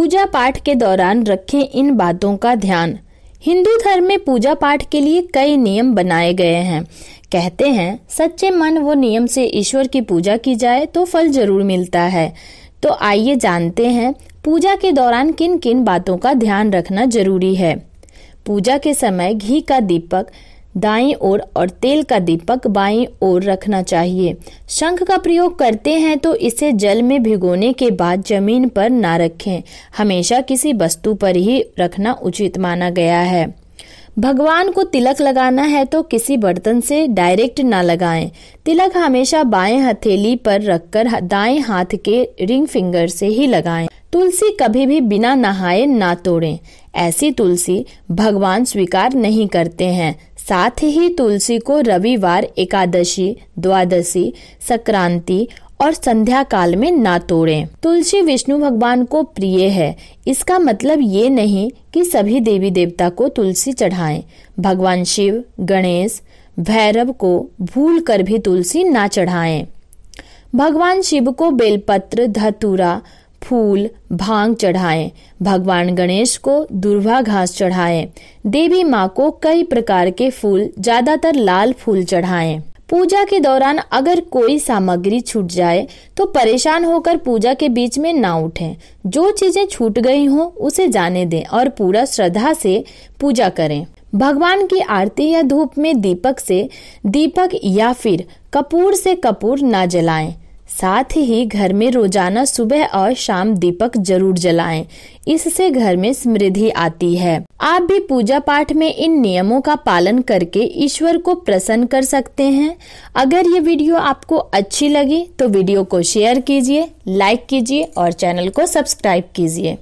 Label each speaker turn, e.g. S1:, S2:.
S1: पूजा पाठ के दौरान रखें इन बातों का ध्यान हिंदू धर्म में पूजा पाठ के लिए कई नियम बनाए गए हैं कहते हैं सच्चे मन वो नियम से ईश्वर की पूजा की जाए तो फल जरूर मिलता है तो आइए जानते हैं पूजा के दौरान किन किन बातों का ध्यान रखना जरूरी है पूजा के समय घी का दीपक दाई ओर और तेल का दीपक बाई ओर रखना चाहिए शंख का प्रयोग करते हैं तो इसे जल में भिगोने के बाद जमीन पर ना रखें हमेशा किसी वस्तु पर ही रखना उचित माना गया है भगवान को तिलक लगाना है तो किसी बर्तन से डायरेक्ट ना लगाएं। तिलक हमेशा बाएं हथेली पर रखकर दाएं हाथ के रिंग फिंगर से ही लगाएं। तुलसी कभी भी बिना नहाए ना तोड़ें। ऐसी तुलसी भगवान स्वीकार नहीं करते हैं साथ ही तुलसी को रविवार एकादशी द्वादशी संक्रांति और संध्या काल में ना तोड़ें। तुलसी विष्णु भगवान को प्रिय है इसका मतलब ये नहीं कि सभी देवी देवता को तुलसी चढ़ाएं। भगवान शिव गणेश भैरव को भूल कर भी तुलसी ना चढ़ाएं। भगवान शिव को बेलपत्र धतूरा फूल भांग चढ़ाएं, भगवान गणेश को दुर्वा घास चढ़ाएं, देवी माँ को कई प्रकार के फूल ज्यादातर लाल फूल चढ़ाएं। पूजा के दौरान अगर कोई सामग्री छूट जाए तो परेशान होकर पूजा के बीच में ना उठें जो चीजें छूट गई हों उसे जाने दें और पूरा श्रद्धा से पूजा करें भगवान की आरती या धूप में दीपक से दीपक या फिर कपूर से कपूर ना जलाएं साथ ही घर में रोजाना सुबह और शाम दीपक जरूर जलाएं। इससे घर में समृद्धि आती है आप भी पूजा पाठ में इन नियमों का पालन करके ईश्वर को प्रसन्न कर सकते हैं अगर ये वीडियो आपको अच्छी लगी तो वीडियो को शेयर कीजिए लाइक कीजिए और चैनल को सब्सक्राइब कीजिए